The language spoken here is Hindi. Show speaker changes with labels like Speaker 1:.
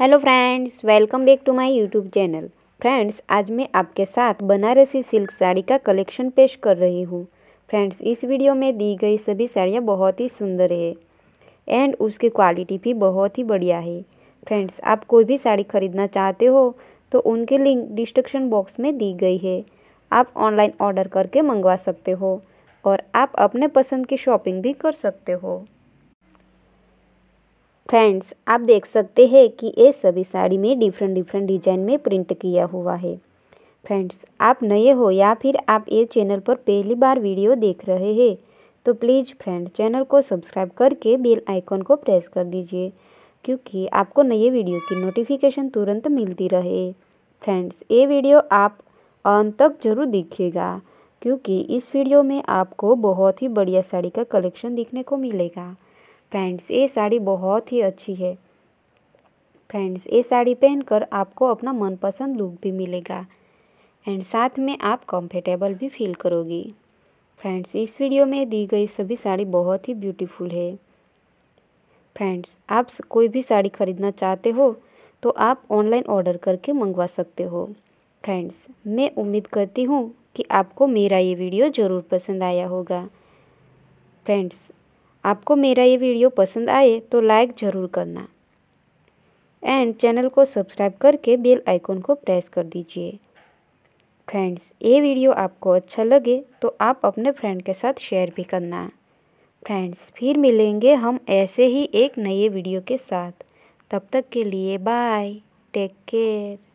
Speaker 1: hello friends welcome back to my YouTube channel friends आज मैं आपके साथ बनारसी सिल्क साड़ी का कलेक्शन पेश कर रही हूँ फ्रेंड्स इस वीडियो में दी गई सभी साड़ियाँ बहुत ही सुंदर है एंड उसकी क्वालिटी भी बहुत ही बढ़िया है फ्रेंड्स आप कोई भी साड़ी खरीदना चाहते हो तो उनके लिंक डिस्क्रिप्शन बॉक्स में दी गई है आप ऑनलाइन ऑर्डर करके मंगवा सकते हो और आप अपने पसंद की शॉपिंग भी कर सकते हो फ्रेंड्स आप देख सकते हैं कि ये सभी साड़ी में डिफरेंट डिफरेंट डिजाइन में प्रिंट किया हुआ है फ्रेंड्स आप नए हो या फिर आप ये चैनल पर पहली बार वीडियो देख रहे हैं तो प्लीज़ फ्रेंड चैनल को सब्सक्राइब करके बेल आइकॉन को प्रेस कर दीजिए क्योंकि आपको नए वीडियो की नोटिफिकेशन तुरंत मिलती रहे फ्रेंड्स ये वीडियो आप अंत तक जरूर देखिएगा क्योंकि इस वीडियो में आपको बहुत ही बढ़िया साड़ी का कलेक्शन देखने को मिलेगा फ्रेंड्स ये साड़ी बहुत ही अच्छी है फ्रेंड्स ये साड़ी पहनकर आपको अपना मनपसंद लुक भी मिलेगा एंड साथ में आप कंफर्टेबल भी फील करोगी फ्रेंड्स इस वीडियो में दी गई सभी साड़ी बहुत ही ब्यूटीफुल है फ्रेंड्स आप कोई भी साड़ी खरीदना चाहते हो तो आप ऑनलाइन ऑर्डर करके मंगवा सकते हो फ्रेंड्स मैं उम्मीद करती हूँ कि आपको मेरा ये वीडियो ज़रूर पसंद आया होगा फ्रेंड्स आपको मेरा ये वीडियो पसंद आए तो लाइक ज़रूर करना एंड चैनल को सब्सक्राइब करके बेल आइकॉन को प्रेस कर दीजिए फ्रेंड्स ये वीडियो आपको अच्छा लगे तो आप अपने फ्रेंड के साथ शेयर भी करना फ्रेंड्स फिर मिलेंगे हम ऐसे ही एक नए वीडियो के साथ तब तक के लिए बाय टेक केयर